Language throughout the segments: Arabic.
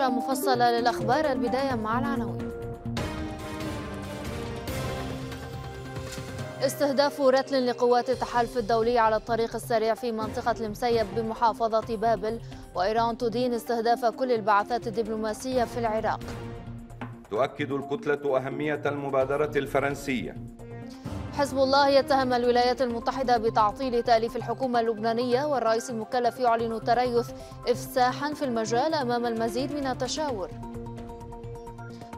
نشرة مفصلة للأخبار البداية مع العناوين استهداف رتل لقوات التحالف الدولي على الطريق السريع في منطقة المسيب بمحافظة بابل وإيران تدين استهداف كل البعثات الدبلوماسية في العراق تؤكد الكتلة أهمية المبادرة الفرنسية حزب الله يتهم الولايات المتحدة بتعطيل تأليف الحكومة اللبنانية والرئيس المكلف يعلن تريث إفساحا في المجال أمام المزيد من التشاور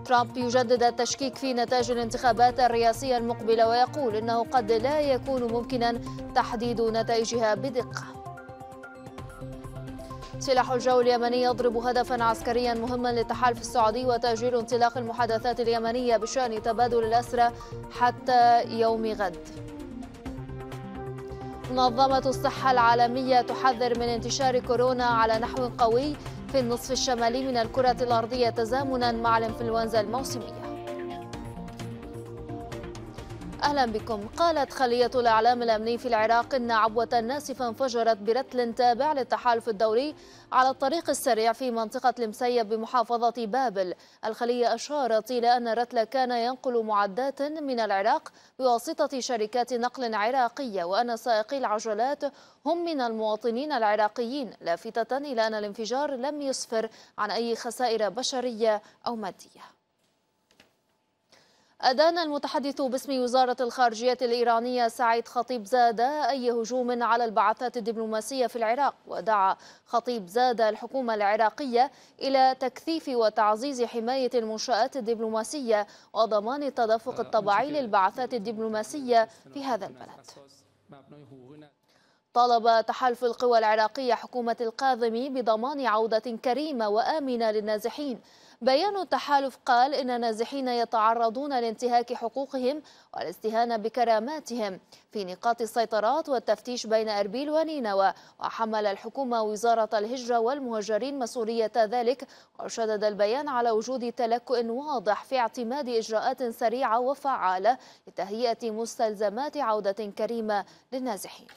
ترامب يجدد التشكيك في نتائج الانتخابات الرئاسية المقبلة ويقول إنه قد لا يكون ممكنا تحديد نتائجها بدقة سلاح الجو اليمني يضرب هدفا عسكريا مهما للتحالف السعودي وتأجيل انطلاق المحادثات اليمنية بشأن تبادل الأسرى حتى يوم غد منظمة الصحة العالمية تحذر من انتشار كورونا على نحو قوي في النصف الشمالي من الكرة الأرضية تزامنا مع الإنفلونزا الموسمية أهلا بكم قالت خلية الإعلام الأمني في العراق إن عبوة ناسفة انفجرت برتل تابع للتحالف الدوري على الطريق السريع في منطقة المسيب بمحافظة بابل الخلية أشارت إلى أن الرتل كان ينقل معدات من العراق بواسطة شركات نقل عراقية وأن سائقي العجلات هم من المواطنين العراقيين لافتة إلى أن الانفجار لم يسفر عن أي خسائر بشرية أو مادية أدان المتحدث باسم وزارة الخارجية الإيرانية سعيد خطيب زادة أي هجوم على البعثات الدبلوماسية في العراق ودعا خطيب زادة الحكومة العراقية إلى تكثيف وتعزيز حماية المنشآت الدبلوماسية وضمان التدفق آه، الطبيعي للبعثات الدبلوماسية في هذا البلد طالب تحالف القوى العراقية حكومة القاذمي بضمان عودة كريمة وآمنة للنازحين بيان التحالف قال إن النازحين يتعرضون لانتهاك حقوقهم والاستهانة بكراماتهم في نقاط السيطرات والتفتيش بين أربيل ونينوى وحمل الحكومة وزارة الهجرة والمهجرين مسؤولية ذلك وشدد البيان على وجود تلكؤ واضح في اعتماد إجراءات سريعة وفعالة لتهيئة مستلزمات عودة كريمة للنازحين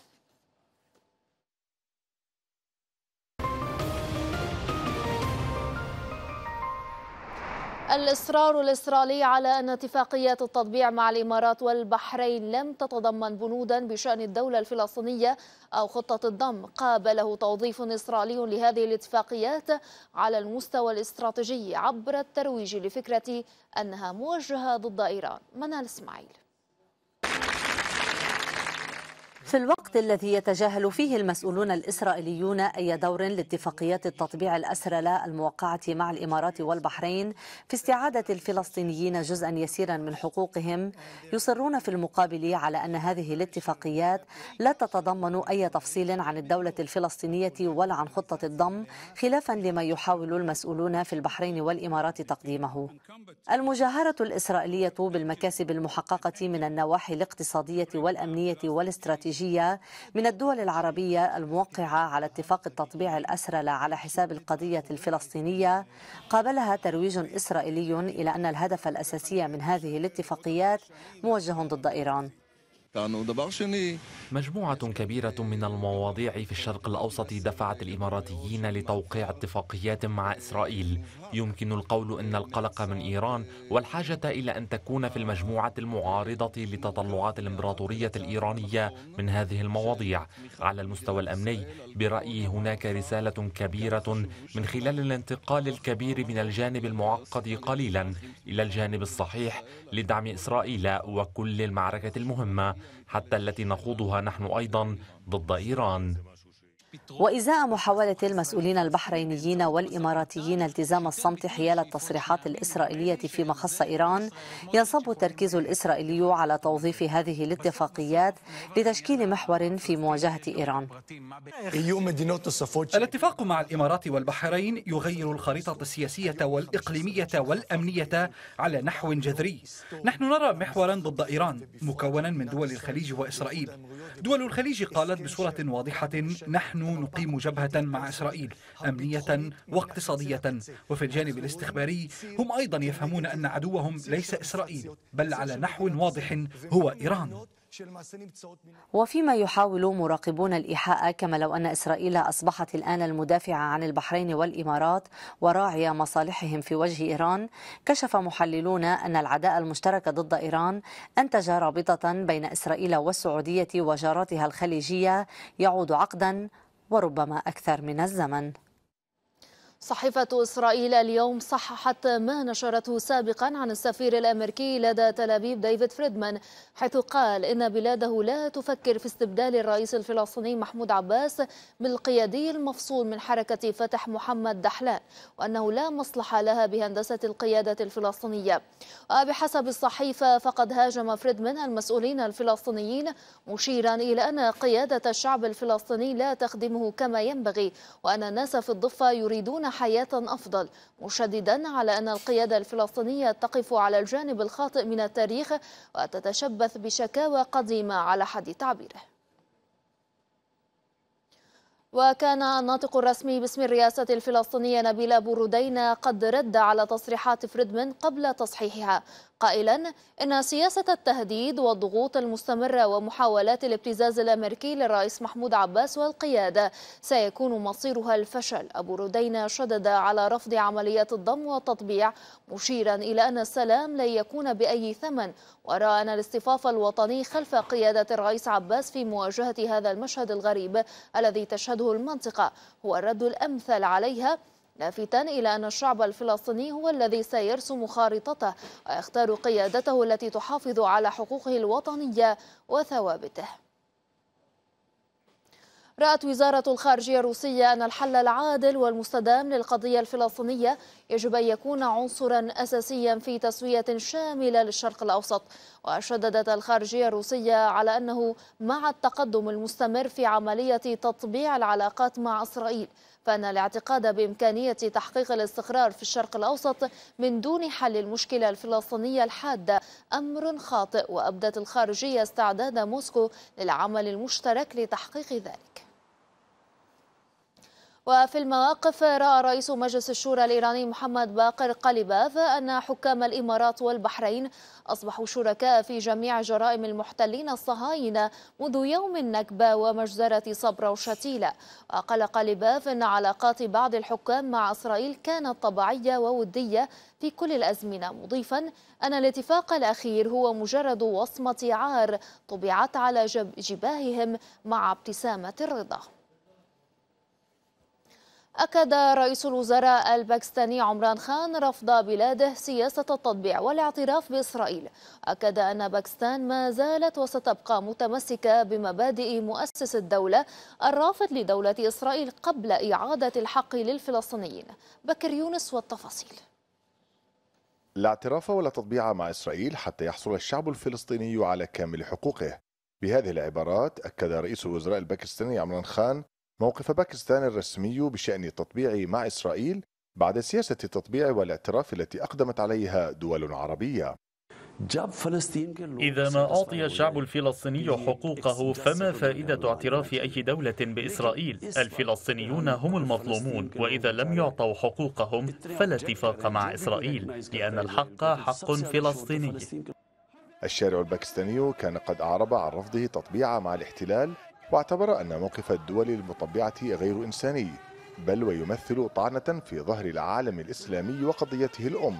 الإصرار الإسرائيلي على أن اتفاقيات التطبيع مع الإمارات والبحرين لم تتضمن بنودا بشأن الدولة الفلسطينية أو خطة الضم قابله توظيف إسرائيلي لهذه الاتفاقيات على المستوى الاستراتيجي عبر الترويج لفكرة أنها موجهة ضد إيران منال إسماعيل في الوقت الذي يتجاهل فيه المسؤولون الإسرائيليون أي دور لاتفاقيات التطبيع الأسرلة الموقعة مع الإمارات والبحرين في استعادة الفلسطينيين جزءا يسيرا من حقوقهم يصرون في المقابل على أن هذه الاتفاقيات لا تتضمن أي تفصيل عن الدولة الفلسطينية ولا عن خطة الضم خلافا لما يحاول المسؤولون في البحرين والإمارات تقديمه المجاهرة الإسرائيلية بالمكاسب المحققة من النواحي الاقتصادية والأمنية والاستراتيجية خارجية من الدول العربية الموقعة على اتفاق التطبيع الأسرل على حساب القضية الفلسطينية قابلها ترويج إسرائيلي إلى أن الهدف الأساسي من هذه الاتفاقيات موجه ضد إيران مجموعة كبيرة من المواضيع في الشرق الأوسط دفعت الإماراتيين لتوقيع اتفاقيات مع إسرائيل يمكن القول أن القلق من إيران والحاجة إلى أن تكون في المجموعة المعارضة لتطلعات الإمبراطورية الإيرانية من هذه المواضيع على المستوى الأمني برأيي هناك رسالة كبيرة من خلال الانتقال الكبير من الجانب المعقد قليلا إلى الجانب الصحيح لدعم إسرائيل وكل المعركة المهمة حتى التي نخوضها نحن أيضا ضد إيران وإزاء محاولة المسؤولين البحرينيين والإماراتيين التزام الصمت حيال التصريحات الإسرائيلية فيما خص إيران ينصب التركيز الإسرائيلي على توظيف هذه الاتفاقيات لتشكيل محور في مواجهة إيران الاتفاق مع الإمارات والبحرين يغير الخريطة السياسية والإقليمية والأمنية على نحو جذري نحن نرى محورا ضد إيران مكونا من دول الخليج وإسرائيل دول الخليج قالت بصورة واضحة نحن نقيم جبهة مع إسرائيل أمنية واقتصادية وفي الجانب الاستخباري هم أيضا يفهمون أن عدوهم ليس إسرائيل بل على نحو واضح هو إيران وفيما يحاول مراقبون الإيحاء كما لو أن إسرائيل أصبحت الآن المدافعة عن البحرين والإمارات وراعي مصالحهم في وجه إيران كشف محللون أن العداء المشترك ضد إيران أنتج رابطة بين إسرائيل والسعودية وجاراتها الخليجية يعود عقدا وربما أكثر من الزمن صحيفة إسرائيل اليوم صححت ما نشرته سابقا عن السفير الأمريكي لدى تل أبيب ديفيد فريدمان حيث قال إن بلاده لا تفكر في استبدال الرئيس الفلسطيني محمود عباس بالقيادي المفصول من حركة فتح محمد دحلان وأنه لا مصلحة لها بهندسة القيادة الفلسطينية وبحسب الصحيفة فقد هاجم فريدمان المسؤولين الفلسطينيين مشيرا إلى أن قيادة الشعب الفلسطيني لا تخدمه كما ينبغي وأن الناس في الضفة يريدون حياة أفضل مشددا على أن القيادة الفلسطينية تقف على الجانب الخاطئ من التاريخ وتتشبث بشكاوى قديمة على حد تعبيره وكان الناطق الرسمي باسم الرئاسة الفلسطينية نبيل أبو ردينا قد رد على تصريحات فريدمان قبل تصحيحها قائلا إن سياسة التهديد والضغوط المستمرة ومحاولات الابتزاز الأمريكي للرئيس محمود عباس والقيادة سيكون مصيرها الفشل أبو ردينا شدد على رفض عمليات الضم والتطبيع مشيرا إلى أن السلام لن يكون بأي ثمن ورأى أن الاصطفاف الوطني خلف قيادة الرئيس عباس في مواجهة هذا المشهد الغريب الذي تشهده تشهده المنطقة هو الرد الأمثل عليها لافتا إلى أن الشعب الفلسطيني هو الذي سيرسم خارطته ويختار قيادته التي تحافظ على حقوقه الوطنية وثوابته رأت وزارة الخارجية الروسية أن الحل العادل والمستدام للقضية الفلسطينية يجب أن يكون عنصرا أساسيا في تسوية شاملة للشرق الأوسط وشددت الخارجية الروسية على أنه مع التقدم المستمر في عملية تطبيع العلاقات مع إسرائيل فأن الاعتقاد بإمكانية تحقيق الاستقرار في الشرق الأوسط من دون حل المشكلة الفلسطينية الحادة أمر خاطئ وأبدت الخارجية استعداد موسكو للعمل المشترك لتحقيق ذلك وفي المواقف رأى رئيس مجلس الشورى الإيراني محمد باقر قلباف أن حكام الإمارات والبحرين أصبحوا شركاء في جميع جرائم المحتلين الصهاينة منذ يوم النكبة ومجزرة صبرا وشتيلة وقال قلباف أن علاقات بعض الحكام مع إسرائيل كانت طبيعية وودية في كل الأزمنة مضيفا أن الاتفاق الأخير هو مجرد وصمة عار طبعت على جباههم مع ابتسامة الرضا أكد رئيس الوزراء الباكستاني عمران خان رفض بلاده سياسة التطبيع والاعتراف بإسرائيل أكد أن باكستان ما زالت وستبقى متمسكة بمبادئ مؤسس الدولة الرافض لدولة إسرائيل قبل إعادة الحق للفلسطينيين بكر يونس والتفاصيل لا اعتراف ولا تطبيع مع إسرائيل حتى يحصل الشعب الفلسطيني على كامل حقوقه بهذه العبارات أكد رئيس الوزراء الباكستاني عمران خان موقف باكستان الرسمي بشأن التطبيع مع إسرائيل بعد سياسة التطبيع والاعتراف التي أقدمت عليها دول عربية إذا ما أعطي الشعب الفلسطيني حقوقه فما فائدة اعتراف أي دولة بإسرائيل؟ الفلسطينيون هم المظلومون وإذا لم يعطوا حقوقهم فلا اتفاق مع إسرائيل لأن الحق حق فلسطيني الشارع الباكستاني كان قد أعرب عن رفضه تطبيع مع الاحتلال واعتبر أن موقف الدول المطبعة غير إنساني بل ويمثل طعنة في ظهر العالم الإسلامي وقضيته الأم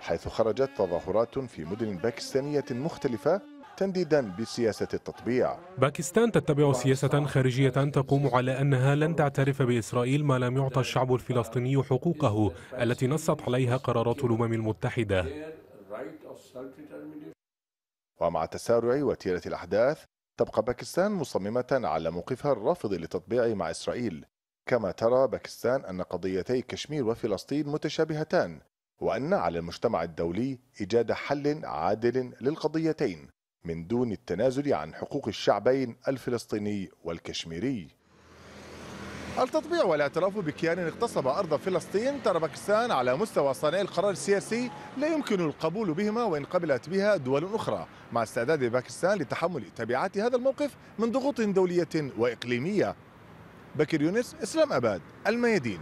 حيث خرجت تظاهرات في مدن باكستانية مختلفة تنديدا بسياسة التطبيع باكستان تتبع سياسة خارجية تقوم على أنها لن تعترف بإسرائيل ما لم يعطى الشعب الفلسطيني حقوقه التي نصت عليها قرارات الأمم المتحدة ومع تسارع وتيرة الأحداث تبقى باكستان مصممة على موقفها الرافض للتطبيع مع إسرائيل كما ترى باكستان أن قضيتي كشمير وفلسطين متشابهتان وأن على المجتمع الدولي إيجاد حل عادل للقضيتين من دون التنازل عن حقوق الشعبين الفلسطيني والكشميري التطبيع والاعتراف بكيان اغتصب أرض فلسطين تربكستان على مستوى صانعي القرار السياسي لا يمكن القبول بهما وإن قبلت بها دول أخرى مع استعداد باكستان لتحمل تبعات هذا الموقف من ضغوط دولية وإقليمية بكر يونس إسلام أباد الميادين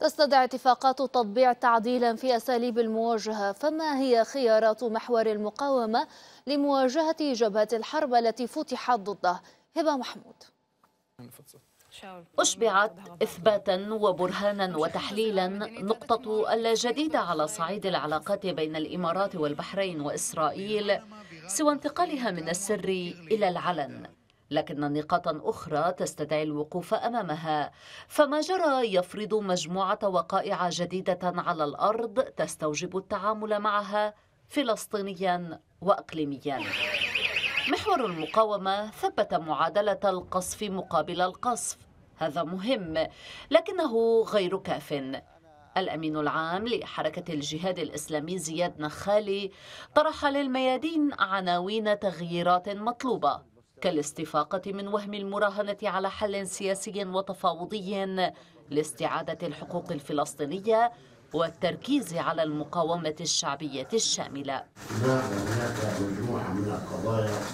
تستدعي اتفاقات التطبيع تعديلا في أساليب المواجهة فما هي خيارات محور المقاومة لمواجهة جبهة الحرب التي فتحت ضده هبة محمود أشبعت إثباتا وبرهانا وتحليلا نقطة الجديدة على صعيد العلاقات بين الإمارات والبحرين وإسرائيل سوى انتقالها من السر إلى العلن لكن نقاطا أخرى تستدعي الوقوف أمامها فما جرى يفرض مجموعة وقائع جديدة على الأرض تستوجب التعامل معها فلسطينيا وأقليميا محور المقاومة ثبت معادلة القصف مقابل القصف هذا مهم لكنه غير كاف الأمين العام لحركة الجهاد الإسلامي زياد نخالي طرح للميادين عناوين تغييرات مطلوبة كالاستفاقة من وهم المراهنة على حل سياسي وتفاوضي لاستعادة الحقوق الفلسطينية والتركيز على المقاومة الشعبية الشاملة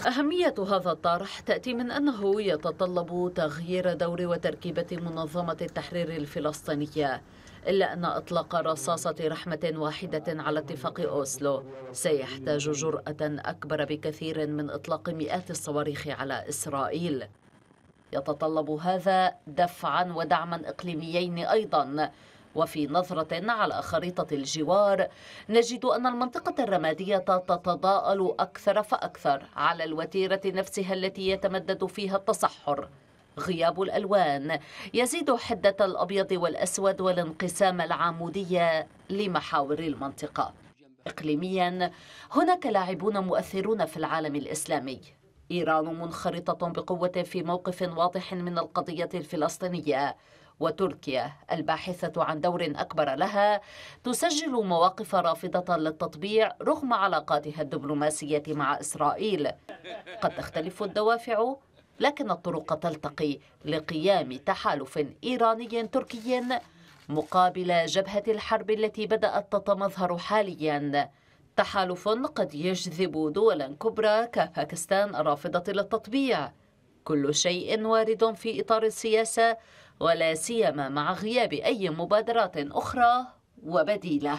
أهمية هذا الطرح تأتي من أنه يتطلب تغيير دور وتركيبة منظمة التحرير الفلسطينية إلا أن إطلاق رصاصة رحمة واحدة على اتفاق أوسلو سيحتاج جرأة أكبر بكثير من إطلاق مئات الصواريخ على إسرائيل يتطلب هذا دفعا ودعما إقليميين أيضا وفي نظرة على خريطة الجوار نجد أن المنطقة الرمادية تتضاءل أكثر فأكثر على الوتيرة نفسها التي يتمدد فيها التصحر غياب الألوان يزيد حدة الأبيض والأسود والانقسام العمودي لمحاور المنطقة إقليميا هناك لاعبون مؤثرون في العالم الإسلامي إيران منخرطة بقوة في موقف واضح من القضية الفلسطينية وتركيا الباحثة عن دور أكبر لها تسجل مواقف رافضة للتطبيع رغم علاقاتها الدبلوماسية مع إسرائيل قد تختلف الدوافع لكن الطرق تلتقي لقيام تحالف إيراني تركي مقابل جبهة الحرب التي بدأت تتمظهر حالياً تحالف قد يجذب دولا كبرى كباكستان الرافضة للتطبيع كل شيء وارد في إطار السياسة ولا سيما مع غياب أي مبادرات أخرى وبديله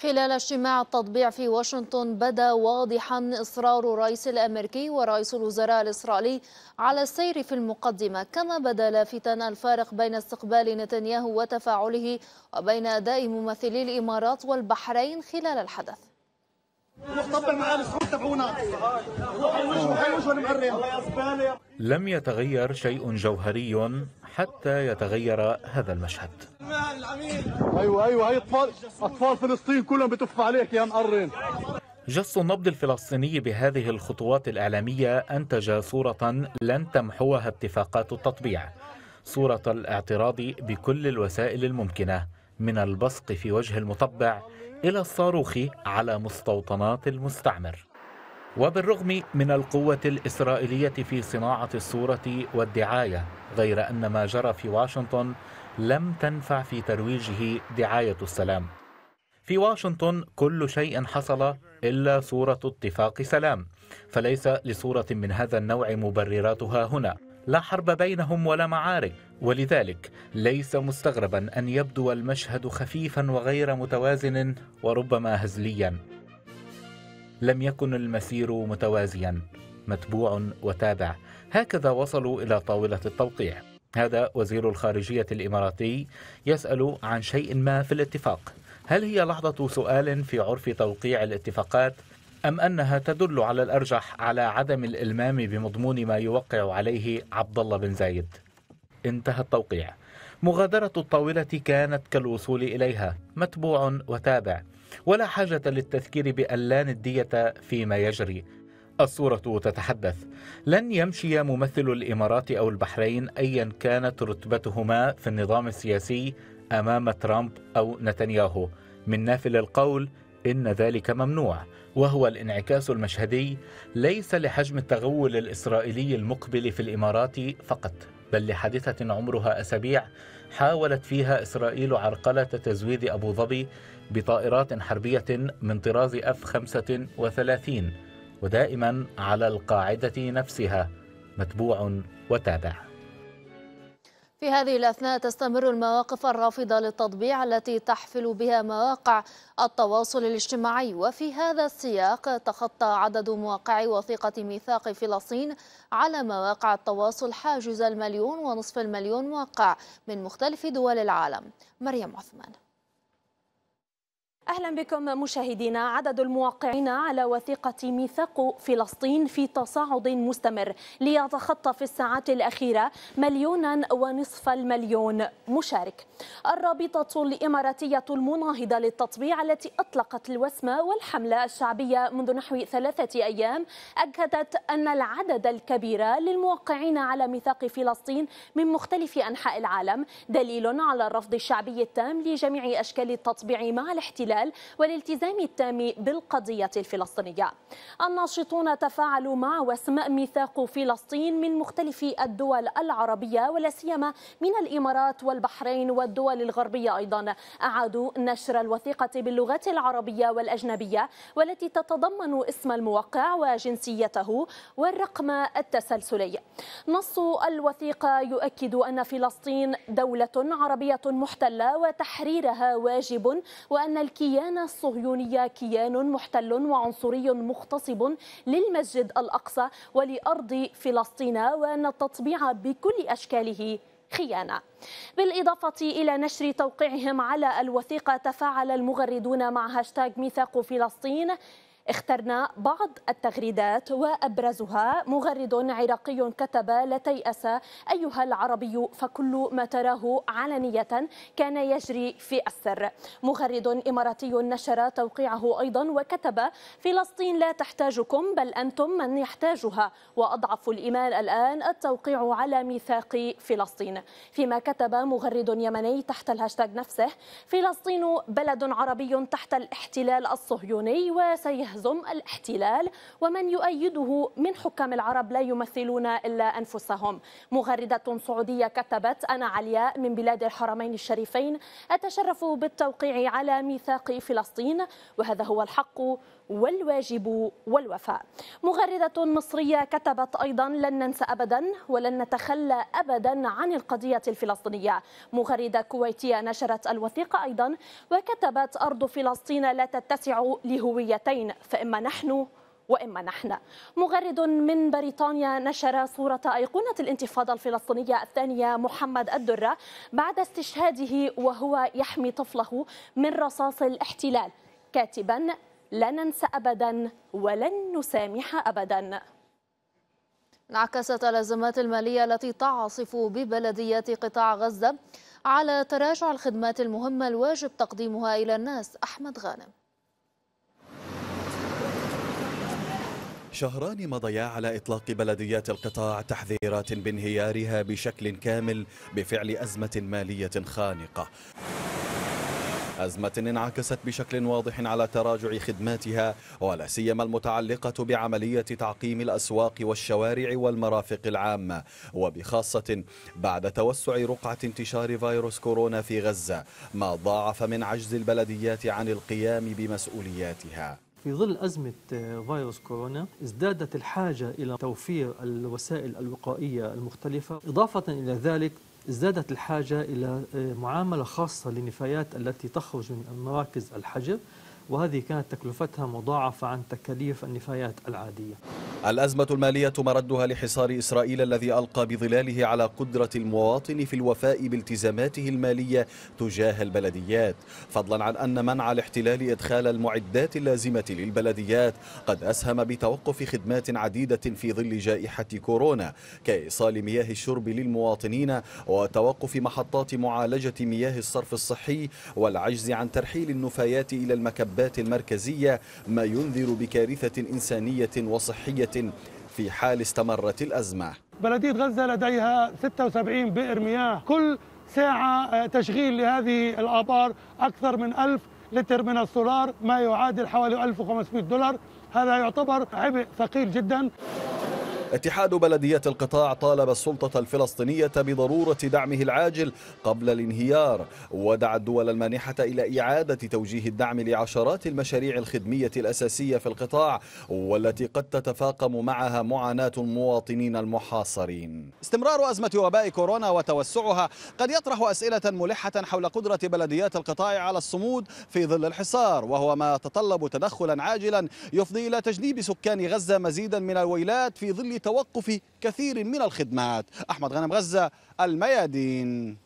خلال اجتماع التطبيع في واشنطن بدا واضحا اصرار الرئيس الامريكي ورئيس الوزراء الاسرائيلي على السير في المقدمه كما بدا لافتا الفارق بين استقبال نتنياهو وتفاعله وبين اداء ممثلي الامارات والبحرين خلال الحدث لم يتغير شيء جوهري حتى يتغير هذا المشهد ايوه ايوه هي أيوة، اطفال اطفال فلسطين كلهم بتف عليك يا مقرن جس النبض الفلسطيني بهذه الخطوات الإعلامية أنتج صورة لن تمحوها اتفاقات التطبيع صورة الاعتراض بكل الوسائل الممكنة من البصق في وجه المطبع إلى الصاروخ على مستوطنات المستعمر وبالرغم من القوة الإسرائيلية في صناعة الصورة والدعاية غير أن ما جرى في واشنطن لم تنفع في ترويجه دعاية السلام في واشنطن كل شيء حصل إلا صورة اتفاق سلام فليس لصورة من هذا النوع مبرراتها هنا لا حرب بينهم ولا معارك ولذلك ليس مستغربا أن يبدو المشهد خفيفا وغير متوازن وربما هزليا لم يكن المسير متوازيا متبوع وتابع هكذا وصلوا إلى طاولة التوقيع هذا وزير الخارجية الإماراتي يسأل عن شيء ما في الاتفاق هل هي لحظة سؤال في عرف توقيع الاتفاقات أم أنها تدل على الأرجح على عدم الإلمام بمضمون ما يوقع عليه عبد الله بن زايد انتهى التوقيع مغادرة الطاولة كانت كالوصول إليها متبوع وتابع ولا حاجة للتذكير بألان الدية فيما يجري الصورة تتحدث لن يمشي ممثل الإمارات أو البحرين أيا كانت رتبتهما في النظام السياسي أمام ترامب أو نتنياهو من نافل القول إن ذلك ممنوع وهو الانعكاس المشهدي ليس لحجم التغول الاسرائيلي المقبل في الامارات فقط بل لحادثه عمرها اسابيع حاولت فيها اسرائيل عرقله تزويد ابو ظبي بطائرات حربيه من طراز اف 35 ودائما على القاعده نفسها متبوع وتابع في هذه الأثناء تستمر المواقف الرافضة للتطبيع التي تحفل بها مواقع التواصل الاجتماعي وفي هذا السياق تخطى عدد مواقع وثيقة ميثاق فلسطين على مواقع التواصل حاجز المليون ونصف المليون موقع من مختلف دول العالم مريم عثمان أهلا بكم مشاهدينا عدد الموقعين على وثيقة ميثاق فلسطين في تصاعد مستمر ليتخطى في الساعات الأخيرة مليونا ونصف المليون مشارك الرابطة الإماراتية المناهضة للتطبيع التي أطلقت الوسمة والحملة الشعبية منذ نحو ثلاثة أيام أكدت أن العدد الكبير للموقعين على ميثاق فلسطين من مختلف أنحاء العالم دليل على الرفض الشعبي التام لجميع أشكال التطبيع مع الاحتلال الاحتلال والالتزام التام بالقضية الفلسطينية الناشطون تفاعلوا مع وسم ميثاق فلسطين من مختلف الدول العربية ولا سيما من الإمارات والبحرين والدول الغربية أيضا أعادوا نشر الوثيقة باللغات العربية والأجنبية والتي تتضمن اسم الموقع وجنسيته والرقم التسلسلي نص الوثيقة يؤكد أن فلسطين دولة عربية محتلة وتحريرها واجب وأن الكي الكيان الصهيوني كيان محتل وعنصري مختصب للمسجد الأقصى ولأرض فلسطين وأن التطبيع بكل أشكاله خيانة بالإضافة إلى نشر توقيعهم على الوثيقة تفاعل المغردون مع هاشتاغ ميثاق فلسطين اخترنا بعض التغريدات وأبرزها مغرد عراقي كتب لا تيأس أيها العربي فكل ما تراه علنية كان يجري في السر مغرد إماراتي نشر توقيعه أيضا وكتب فلسطين لا تحتاجكم بل أنتم من يحتاجها وأضعف الإيمان الآن التوقيع على ميثاق فلسطين فيما كتب مغرد يمني تحت الهاشتاج نفسه فلسطين بلد عربي تحت الاحتلال الصهيوني وسيهزم يهزم الاحتلال ومن يؤيده من حكام العرب لا يمثلون إلا أنفسهم مغردة سعودية كتبت أنا علياء من بلاد الحرمين الشريفين أتشرف بالتوقيع على ميثاق فلسطين وهذا هو الحق والواجب والوفاء مغردة مصرية كتبت أيضا لن ننسى أبدا ولن نتخلى أبدا عن القضية الفلسطينية مغردة كويتية نشرت الوثيقة أيضا وكتبت أرض فلسطين لا تتسع لهويتين فإما نحن واما نحن. مغرد من بريطانيا نشر صوره ايقونه الانتفاضه الفلسطينيه الثانيه محمد الدره بعد استشهاده وهو يحمي طفله من رصاص الاحتلال. كاتبا لا ننسى أبدا ولن نسامح أبدا انعكست الأزمات المالية التي تعصف ببلديات قطاع غزة على تراجع الخدمات المهمة الواجب تقديمها إلى الناس أحمد غانم شهران مضيا على إطلاق بلديات القطاع تحذيرات بانهيارها بشكل كامل بفعل أزمة مالية خانقة أزمة انعكست بشكل واضح على تراجع خدماتها ولا سيما المتعلقة بعملية تعقيم الأسواق والشوارع والمرافق العامة وبخاصة بعد توسع رقعة انتشار فيروس كورونا في غزة ما ضاعف من عجز البلديات عن القيام بمسؤولياتها في ظل أزمة آه، فيروس كورونا ازدادت الحاجة إلى توفير الوسائل الوقائية المختلفة إضافة إلى ذلك ازدادت الحاجة إلى آه، معاملة خاصة للنفايات التي تخرج من مراكز الحجر وهذه كانت تكلفتها مضاعفة عن تكاليف النفايات العادية الأزمة المالية مردها لحصار إسرائيل الذي ألقى بظلاله على قدرة المواطن في الوفاء بالتزاماته المالية تجاه البلديات فضلا عن أن منع الاحتلال إدخال المعدات اللازمة للبلديات قد أسهم بتوقف خدمات عديدة في ظل جائحة كورونا كإيصال مياه الشرب للمواطنين وتوقف محطات معالجة مياه الصرف الصحي والعجز عن ترحيل النفايات إلى المكبات الكبات المركزية ما ينذر بكارثة إنسانية وصحية في حال استمرت الأزمة بلدية غزة لديها 76 بئر مياه كل ساعة آه، تشغيل لهذه الآبار أكثر من ألف لتر من السولار ما يعادل حوالي 1500 دولار هذا يعتبر عبء ثقيل جدا اتحاد بلدية القطاع طالب السلطة الفلسطينية بضرورة دعمه العاجل قبل الانهيار ودعا الدول المانحة إلى إعادة توجيه الدعم لعشرات المشاريع الخدمية الأساسية في القطاع والتي قد تتفاقم معها معاناة المواطنين المحاصرين استمرار أزمة وباء كورونا وتوسعها قد يطرح أسئلة ملحة حول قدرة بلديات القطاع على الصمود في ظل الحصار وهو ما يتطلب تدخلا عاجلا يفضي إلى تجنيب سكان غزة مزيدا من الويلات في ظل توقف كثير من الخدمات أحمد غنم غزة الميادين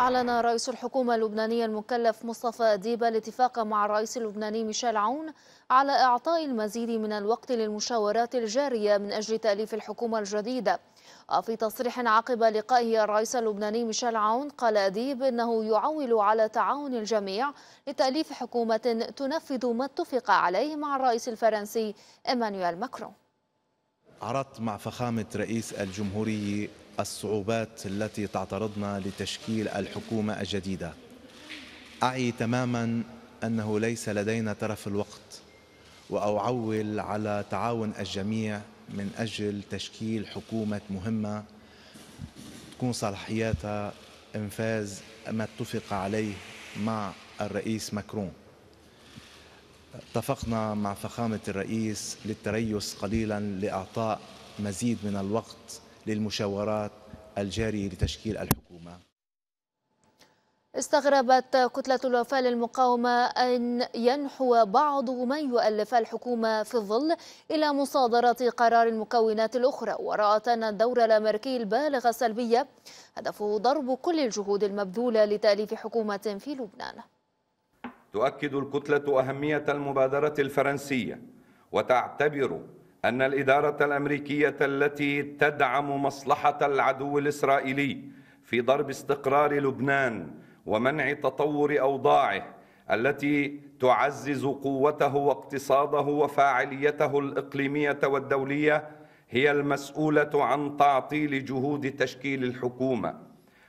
أعلن رئيس الحكومة اللبنانية المكلف مصطفى ديبة الاتفاق مع الرئيس اللبناني ميشيل عون على إعطاء المزيد من الوقت للمشاورات الجارية من أجل تأليف الحكومة الجديدة في تصريح عقب لقائه الرئيس اللبناني ميشيل عون قال أديب أنه يعول على تعاون الجميع لتأليف حكومة تنفذ ما اتفق عليه مع الرئيس الفرنسي إيمانويل ماكرون عرضت مع فخامة رئيس الجمهورية الصعوبات التي تعترضنا لتشكيل الحكومة الجديدة أعي تماما أنه ليس لدينا ترف الوقت وأعول على تعاون الجميع من أجل تشكيل حكومة مهمة تكون صلاحياتها إنفاذ ما اتفق عليه مع الرئيس مكرون اتفقنا مع فخامة الرئيس للتريس قليلا لإعطاء مزيد من الوقت للمشاورات الجارية لتشكيل الحكومة استغربت كتلة الوفاء للمقاومة أن ينحو بعض من يؤلف الحكومة في الظل إلى مصادرة قرار المكونات الأخرى ورأت أن الدور الأمريكي البالغ السلبية هدفه ضرب كل الجهود المبذولة لتأليف حكومة في لبنان تؤكد الكتلة أهمية المبادرة الفرنسية وتعتبر أن الإدارة الأمريكية التي تدعم مصلحة العدو الإسرائيلي في ضرب استقرار لبنان ومنع تطور أوضاعه التي تعزز قوته واقتصاده وفاعليته الإقليمية والدولية هي المسؤولة عن تعطيل جهود تشكيل الحكومة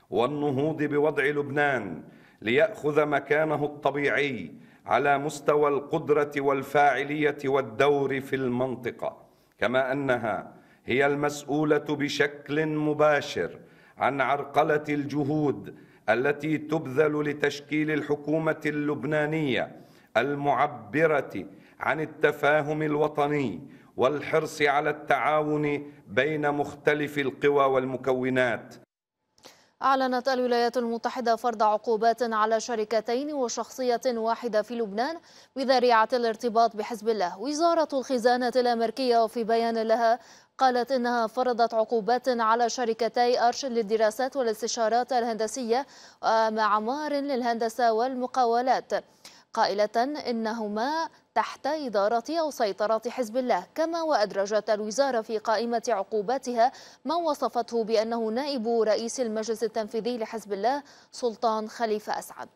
والنهوض بوضع لبنان ليأخذ مكانه الطبيعي على مستوى القدرة والفاعلية والدور في المنطقة كما أنها هي المسؤولة بشكل مباشر عن عرقلة الجهود التي تبذل لتشكيل الحكومه اللبنانيه المعبره عن التفاهم الوطني والحرص على التعاون بين مختلف القوى والمكونات أعلنت الولايات المتحدة فرض عقوبات على شركتين وشخصية واحدة في لبنان بذريعة الارتباط بحزب الله وزارة الخزانة الأمريكية في بيان لها قالت إنها فرضت عقوبات على شركتي أرش للدراسات والاستشارات الهندسية ومعمار آه، للهندسة والمقاولات قائلة إنهما تحت إدارة أو سيطرة حزب الله كما وأدرجت الوزارة في قائمة عقوباتها ما وصفته بأنه نائب رئيس المجلس التنفيذي لحزب الله سلطان خليفة أسعد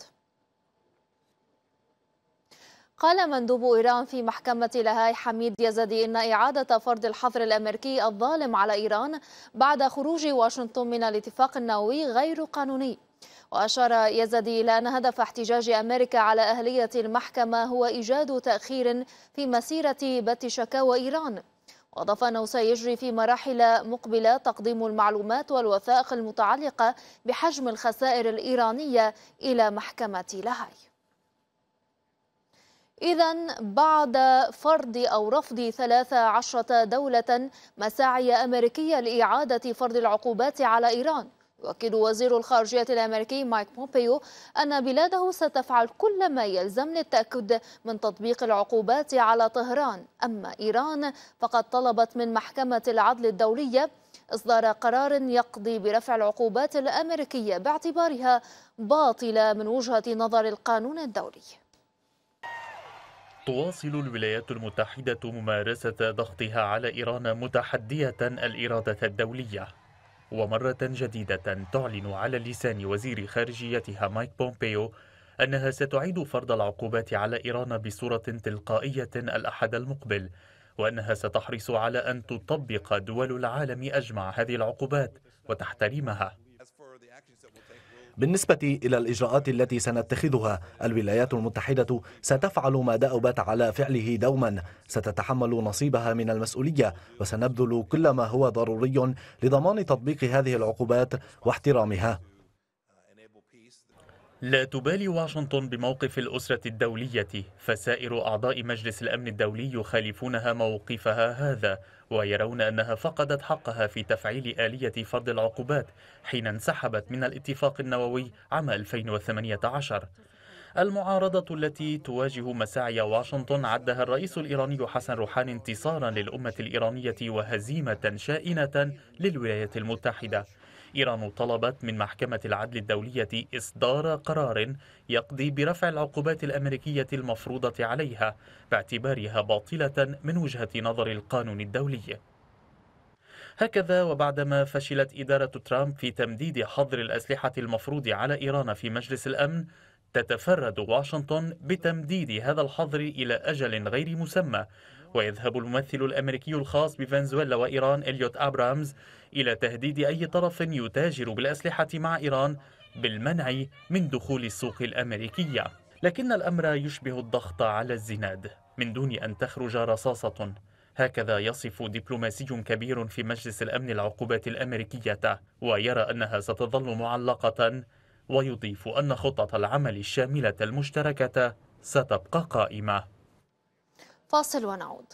قال مندوب إيران في محكمة لاهاي حميد يزدي إن إعادة فرض الحظر الأمريكي الظالم على إيران بعد خروج واشنطن من الاتفاق النووي غير قانوني وأشار يزدي إلى أن هدف احتجاج أمريكا على أهلية المحكمة هو إيجاد تأخير في مسيرة بث شكاوى إيران وأضاف أنه سيجري في مراحل مقبلة تقديم المعلومات والوثائق المتعلقة بحجم الخسائر الإيرانية إلى محكمة لاهاي إذا بعد فرض أو رفض 13 دولة مساعي أمريكية لإعادة فرض العقوبات على إيران يؤكد وزير الخارجية الأمريكي مايك بومبيو أن بلاده ستفعل كل ما يلزم للتأكد من تطبيق العقوبات على طهران أما إيران فقد طلبت من محكمة العدل الدولية إصدار قرار يقضي برفع العقوبات الأمريكية باعتبارها باطلة من وجهة نظر القانون الدولي تواصل الولايات المتحدة ممارسة ضغطها على إيران متحدية الإرادة الدولية ومرة جديدة تعلن على لسان وزير خارجيتها مايك بومبيو أنها ستعيد فرض العقوبات على إيران بصورة تلقائية الأحد المقبل وأنها ستحرص على أن تطبق دول العالم أجمع هذه العقوبات وتحترمها بالنسبة إلى الإجراءات التي سنتخذها الولايات المتحدة ستفعل ما دأبت على فعله دوما ستتحمل نصيبها من المسؤولية وسنبذل كل ما هو ضروري لضمان تطبيق هذه العقوبات واحترامها لا تبالي واشنطن بموقف الأسرة الدولية فسائر أعضاء مجلس الأمن الدولي يخالفونها موقفها هذا ويرون أنها فقدت حقها في تفعيل آلية فرض العقوبات حين انسحبت من الاتفاق النووي عام 2018 المعارضة التي تواجه مساعي واشنطن عدها الرئيس الإيراني حسن روحاني انتصارا للأمة الإيرانية وهزيمة شائنة للولايات المتحدة إيران طلبت من محكمة العدل الدولية إصدار قرار يقضي برفع العقوبات الأمريكية المفروضة عليها باعتبارها باطلة من وجهة نظر القانون الدولي هكذا وبعدما فشلت إدارة ترامب في تمديد حظر الأسلحة المفروض على إيران في مجلس الأمن تتفرد واشنطن بتمديد هذا الحظر إلى أجل غير مسمى ويذهب الممثل الأمريكي الخاص بفنزويلا وإيران إليوت أبرامز إلى تهديد أي طرف يتاجر بالأسلحة مع إيران بالمنع من دخول السوق الأمريكية لكن الأمر يشبه الضغط على الزناد من دون أن تخرج رصاصة هكذا يصف دبلوماسي كبير في مجلس الأمن العقوبات الأمريكية ويرى أنها ستظل معلقة ويضيف أن خطة العمل الشاملة المشتركة ستبقى قائمة فاصل ونعود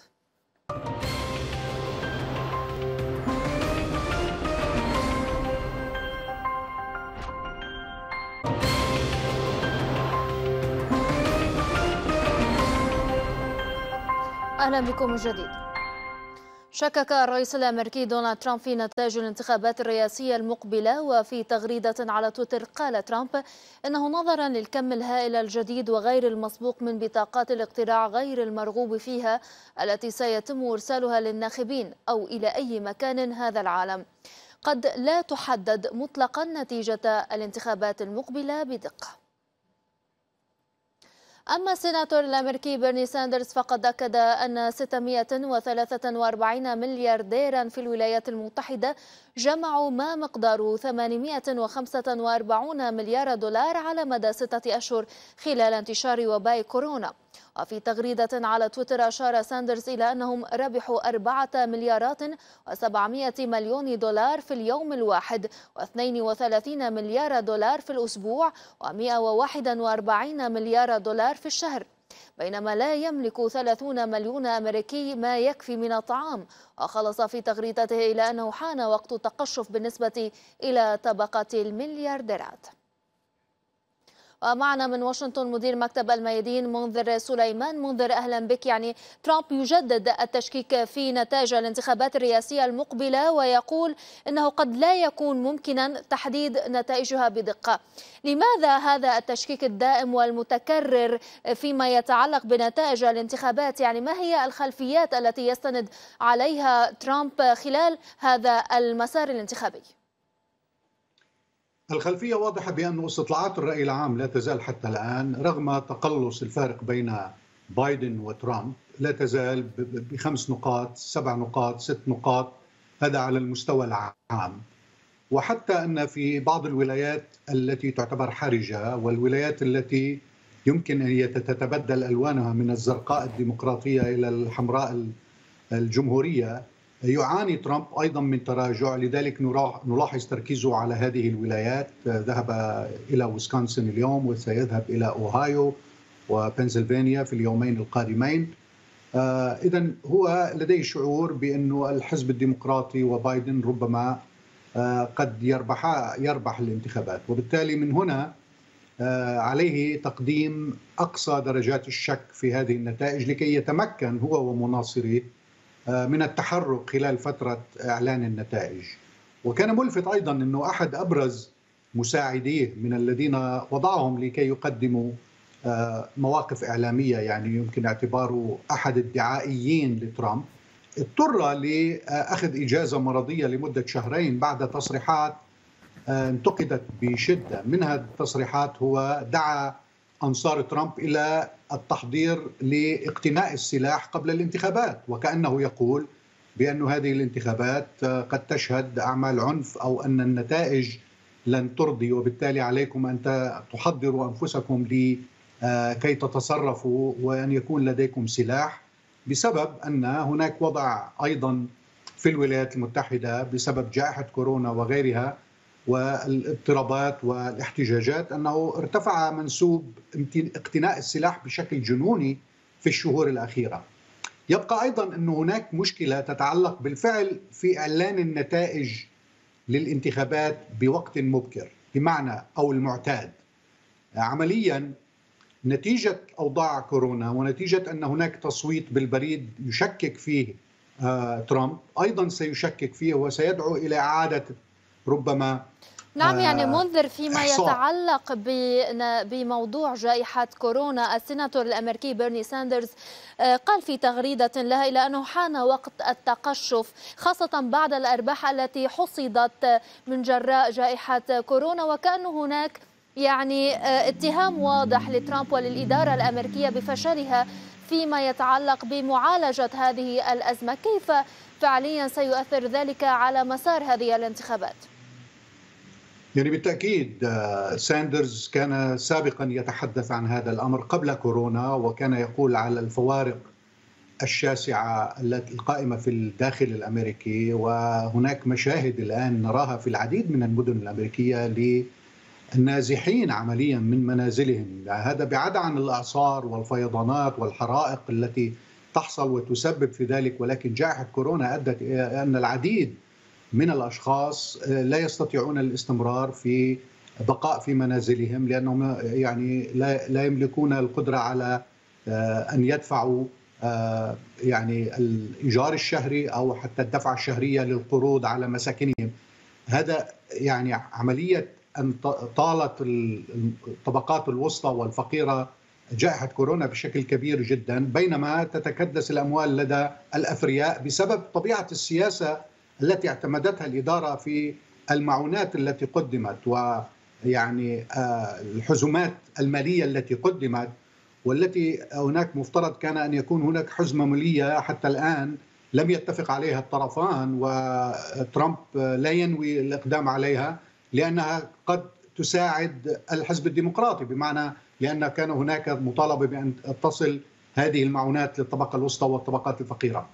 اهلا بكم من جديد شكك الرئيس الأمريكي دونالد ترامب في نتائج الانتخابات الرئاسية المقبلة وفي تغريدة على تويتر قال ترامب إنه نظرا للكم الهائل الجديد وغير المسبوق من بطاقات الاقتراع غير المرغوب فيها التي سيتم إرسالها للناخبين أو إلى أي مكان هذا العالم قد لا تحدد مطلقا نتيجة الانتخابات المقبلة بدقة أما السيناتور الأمريكي بيرني ساندرز فقد أكد أن 643 مليارديرا في الولايات المتحدة جمعوا ما مقداره 845 مليار دولار على مدى ستة أشهر خلال انتشار وباء كورونا وفي تغريدة على تويتر أشار ساندرز إلى أنهم ربحوا 4 مليارات و700 مليون دولار في اليوم الواحد و32 مليار دولار في الأسبوع و141 مليار دولار في الشهر بينما لا يملك 30 مليون أمريكي ما يكفي من الطعام وخلص في تغريدته إلى أنه حان وقت التقشف بالنسبة إلى طبقة المليارديرات ومعنا من واشنطن مدير مكتب الميادين منذر سليمان منذر أهلا بك يعني ترامب يجدد التشكيك في نتائج الانتخابات الرئاسية المقبلة ويقول أنه قد لا يكون ممكنا تحديد نتائجها بدقة لماذا هذا التشكيك الدائم والمتكرر فيما يتعلق بنتائج الانتخابات يعني ما هي الخلفيات التي يستند عليها ترامب خلال هذا المسار الانتخابي الخلفية واضحة بأن استطلاعات الرأي العام لا تزال حتى الآن رغم تقلص الفارق بين بايدن وترامب لا تزال بخمس نقاط سبع نقاط ست نقاط هذا على المستوى العام وحتى أن في بعض الولايات التي تعتبر حرجة والولايات التي يمكن أن تتبدل ألوانها من الزرقاء الديمقراطية إلى الحمراء الجمهورية يعاني ترامب ايضا من تراجع لذلك نلاحظ تركيزه على هذه الولايات ذهب الى ويسكونسن اليوم وسيذهب الى اوهايو وبنسلفانيا في اليومين القادمين آه، اذا هو لديه شعور بانه الحزب الديمقراطي وبايدن ربما آه، قد يربح يربح الانتخابات وبالتالي من هنا آه، عليه تقديم اقصى درجات الشك في هذه النتائج لكي يتمكن هو ومناصريه آه، من التحرك خلال فترة إعلان النتائج وكان ملفت أيضا أنه أحد أبرز مساعديه من الذين وضعهم لكي يقدموا آه، مواقف إعلامية يعني يمكن اعتباره أحد الدعائيين لترامب اضطر لأخذ إجازة مرضية لمدة شهرين بعد تصريحات آه، انتقدت بشدة منها التصريحات هو دعا انصار ترامب الى التحضير لاقتناء السلاح قبل الانتخابات وكانه يقول بان هذه الانتخابات قد تشهد اعمال عنف او ان النتائج لن ترضي وبالتالي عليكم ان تحضروا انفسكم لكي آه، تتصرفوا وان يكون لديكم سلاح بسبب ان هناك وضع ايضا في الولايات المتحده بسبب جائحه كورونا وغيرها والاضطرابات والاحتجاجات انه ارتفع منسوب اقتناء السلاح بشكل جنوني في الشهور الاخيره. يبقى ايضا انه هناك مشكله تتعلق بالفعل في اعلان النتائج للانتخابات بوقت مبكر بمعنى او المعتاد. عمليا نتيجه اوضاع كورونا ونتيجه ان هناك تصويت بالبريد يشكك فيه آه، ترامب ايضا سيشكك فيه وسيدعو الى اعاده ربما نعم يعني آه، منذر فيما يتعلق بموضوع جائحة كورونا السيناتور الأمريكي بيرني ساندرز آه، قال في تغريدة لها إلى أنه حان وقت التقشف خاصة بعد الأرباح التي حصدت من جراء جائحة كورونا وكأن هناك يعني آه، اتهام واضح لترامب وللإدارة الأمريكية بفشلها فيما يتعلق بمعالجة هذه الأزمة كيف فعليا سيؤثر ذلك على مسار هذه الانتخابات؟ يعني بالتاكيد آه، ساندرز كان سابقا يتحدث عن هذا الامر قبل كورونا وكان يقول على الفوارق الشاسعه القائمه في الداخل الامريكي وهناك مشاهد الان نراها في العديد من المدن الامريكيه للنازحين عمليا من منازلهم هذا بعد عن الاعصار والفيضانات والحرائق التي تحصل وتسبب في ذلك ولكن جائحه كورونا ادت الى ان العديد من الاشخاص آه، لا يستطيعون الاستمرار في بقاء في منازلهم لانهم آه، يعني لا لا يملكون القدره على آه، ان يدفعوا يعني الايجار الشهري او حتى الدفعه الشهريه للقروض على مساكنهم هذا يعني عمليه ان طالت الطبقات الوسطى والفقيره جائحه كورونا بشكل كبير جدا بينما تتكدس الاموال لدى الاثرياء بسبب طبيعه السياسه التي اعتمدتها الإدارة في المعونات التي قدمت ويعني آه، الحزمات المالية التي قدمت والتي هناك مفترض كان أن يكون هناك حزمة مالية حتى الآن لم يتفق عليها الطرفان وترامب آه، لا ينوي الإقدام عليها لأنها قد تساعد الحزب الديمقراطي بمعنى لأن كان هناك مطالبة بأن تصل هذه المعونات للطبقة الوسطى والطبقات الفقيرة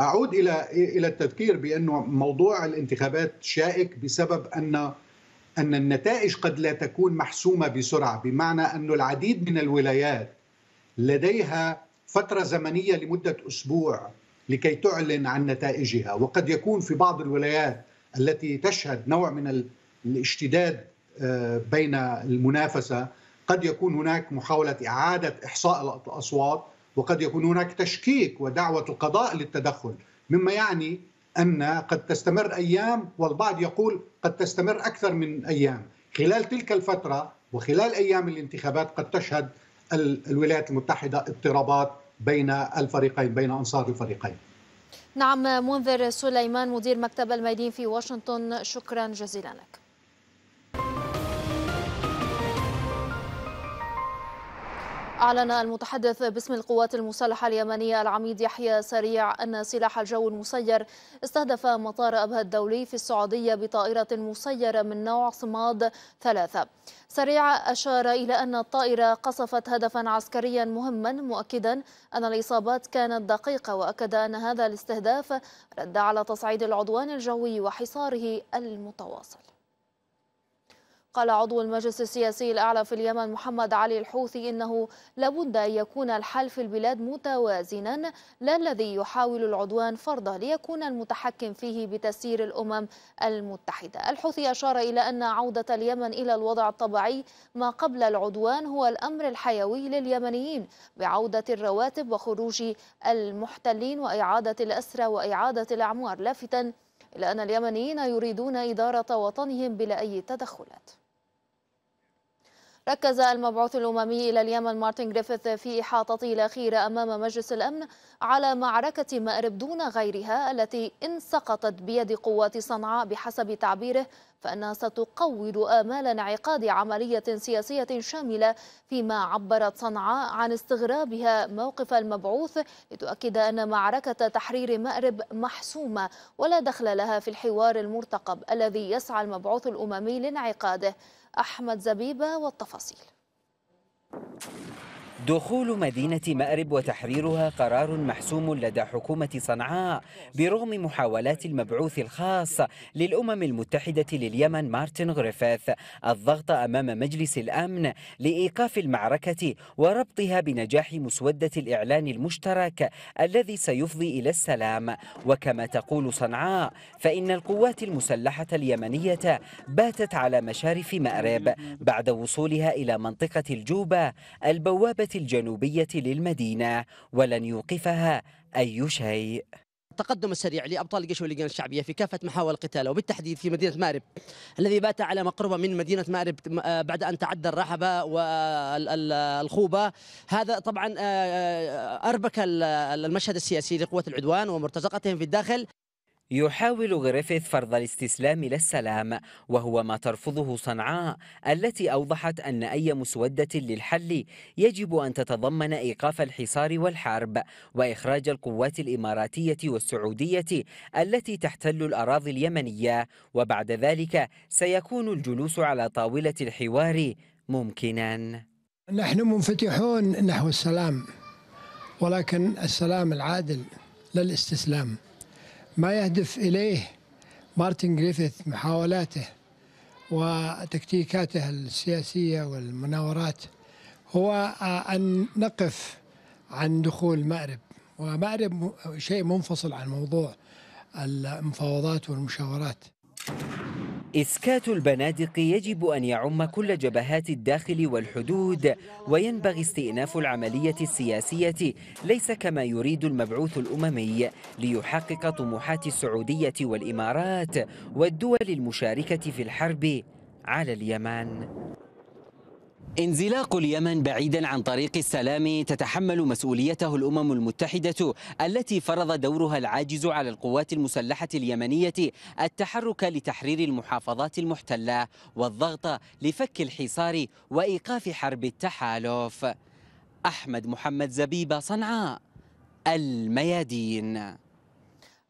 اعود الى الى التذكير بانه موضوع الانتخابات شائك بسبب ان ان النتائج قد لا تكون محسومه بسرعه بمعنى أن العديد من الولايات لديها فتره زمنيه لمده اسبوع لكي تعلن عن نتائجها وقد يكون في بعض الولايات التي تشهد نوع من الاشتداد آه، بين المنافسه قد يكون هناك محاوله اعاده احصاء الاصوات وقد يكون هناك تشكيك ودعوة القضاء للتدخل مما يعني أن قد تستمر أيام والبعض يقول قد تستمر أكثر من أيام خلال تلك الفترة وخلال أيام الانتخابات قد تشهد الولايات المتحدة اضطرابات بين الفريقين بين أنصار الفريقين نعم منذر سليمان مدير مكتب الميدين في واشنطن شكرا جزيلا لك أعلن المتحدث باسم القوات المسلحة اليمنية العميد يحيى سريع أن سلاح الجو المسير استهدف مطار أبها الدولي في السعودية بطائرة مسيرة من نوع صماد ثلاثة سريع أشار إلى أن الطائرة قصفت هدفا عسكريا مهما مؤكدا أن الإصابات كانت دقيقة وأكد أن هذا الاستهداف رد على تصعيد العدوان الجوي وحصاره المتواصل قال عضو المجلس السياسي الأعلى في اليمن محمد علي الحوثي إنه لابد أن يكون الحل في البلاد متوازنا لا الذي يحاول العدوان فرضه ليكون المتحكم فيه بتسيير الأمم المتحدة الحوثي أشار إلى أن عودة اليمن إلى الوضع الطبيعي ما قبل العدوان هو الأمر الحيوي لليمنيين بعودة الرواتب وخروج المحتلين وإعادة الأسرى وإعادة الأعمار لافتا إلى أن اليمنيين يريدون إدارة وطنهم بلا أي تدخلات ركز المبعوث الأممي إلى اليمن مارتن جريفيث في إحاطته الأخيرة أمام مجلس الأمن على معركة مأرب دون غيرها التي إن سقطت بيد قوات صنعاء بحسب تعبيره فأنها ستقوض آمال انعقاد عملية سياسية شاملة فيما عبرت صنعاء عن استغرابها موقف المبعوث لتؤكد أن معركة تحرير مأرب محسومة ولا دخل لها في الحوار المرتقب الذي يسعى المبعوث الأممي لانعقاده أحمد زبيبة والتفاصيل دخول مدينة مأرب وتحريرها قرار محسوم لدى حكومة صنعاء برغم محاولات المبعوث الخاص للأمم المتحدة لليمن مارتن غريفيث الضغط أمام مجلس الأمن لإيقاف المعركة وربطها بنجاح مسودة الإعلان المشترك الذي سيفضي إلى السلام وكما تقول صنعاء فإن القوات المسلحة اليمنية باتت على مشارف مأرب بعد وصولها إلى منطقة الجوبة البوابة الجنوبية للمدينة ولن يوقفها أي شيء التقدم السريع لابطال الجيش واللجان الشعبيه في كافه محاور القتال وبالتحديد في مدينه مارب الذي بات على مقربه من مدينه مارب آه، بعد ان تعدى الرحبه والخوبه هذا طبعا آه، آه، اربك المشهد السياسي لقوات العدوان ومرتزقتهم في الداخل يحاول غريفيث فرض الاستسلام للسلام وهو ما ترفضه صنعاء التي أوضحت أن أي مسودة للحل يجب أن تتضمن إيقاف الحصار والحرب وإخراج القوات الإماراتية والسعودية التي تحتل الأراضي اليمنية وبعد ذلك سيكون الجلوس على طاولة الحوار ممكنا نحن منفتحون نحو السلام ولكن السلام العادل لا الاستسلام ما يهدف إليه مارتن جريفيث محاولاته وتكتيكاته السياسية والمناورات هو أن نقف عن دخول مأرب ومأرب شيء منفصل عن موضوع المفاوضات والمشاورات إسكات البنادق يجب أن يعم كل جبهات الداخل والحدود وينبغي استئناف العملية السياسية ليس كما يريد المبعوث الأممي ليحقق طموحات السعودية والإمارات والدول المشاركة في الحرب على اليمن انزلاق اليمن بعيدا عن طريق السلام تتحمل مسؤوليته الامم المتحده التي فرض دورها العاجز على القوات المسلحه اليمنيه التحرك لتحرير المحافظات المحتله والضغط لفك الحصار وايقاف حرب التحالف. احمد محمد زبيبه صنعاء الميادين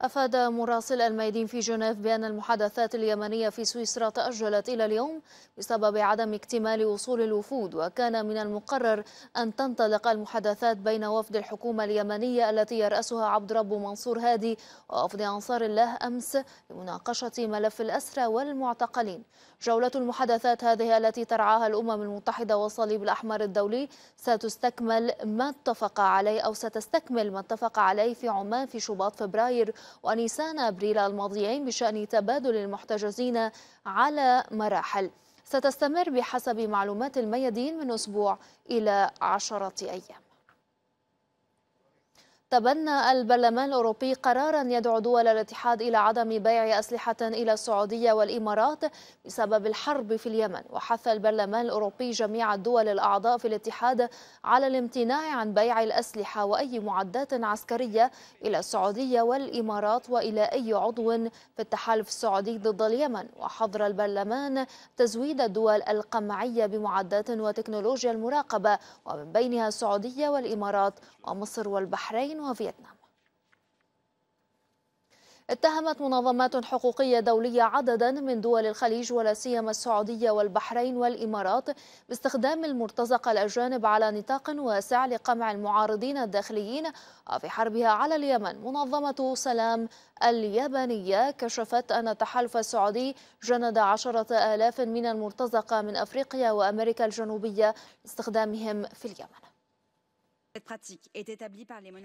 أفاد مراسل الميدين في جنيف بأن المحادثات اليمنية في سويسرا تأجلت إلى اليوم بسبب عدم اكتمال وصول الوفود وكان من المقرر أن تنطلق المحادثات بين وفد الحكومة اليمنية التي يرأسها عبد رب منصور هادي ووفد أنصار الله أمس لمناقشة ملف الأسرى والمعتقلين جولة المحادثات هذه التي ترعاها الأمم المتحدة والصليب الأحمر الدولي ستستكمل ما اتفق عليه أو ستستكمل ما اتفق عليه في عمان في شباط فبراير ونيسان أبريل الماضيين بشأن تبادل المحتجزين على مراحل ستستمر بحسب معلومات الميادين من أسبوع إلى عشرة أيام تبنى البرلمان الأوروبي قرارا يدعو دول الاتحاد إلى عدم بيع أسلحة إلى السعودية والإمارات بسبب الحرب في اليمن وحث البرلمان الأوروبي جميع الدول الأعضاء في الاتحاد على الامتناع عن بيع الأسلحة وأي معدات عسكرية إلى السعودية والإمارات وإلى أي عضو في التحالف السعودي ضد اليمن وحظر البرلمان تزويد الدول القمعية بمعدات وتكنولوجيا المراقبة ومن بينها السعودية والإمارات ومصر والبحرين الصين وفيتنام اتهمت منظمات حقوقية دولية عددا من دول الخليج ولا سيما السعودية والبحرين والإمارات باستخدام المرتزقة الأجانب على نطاق واسع لقمع المعارضين الداخليين وفي حربها على اليمن منظمة سلام اليابانية كشفت أن التحالف السعودي جند عشرة آلاف من المرتزقة من أفريقيا وأمريكا الجنوبية لاستخدامهم في اليمن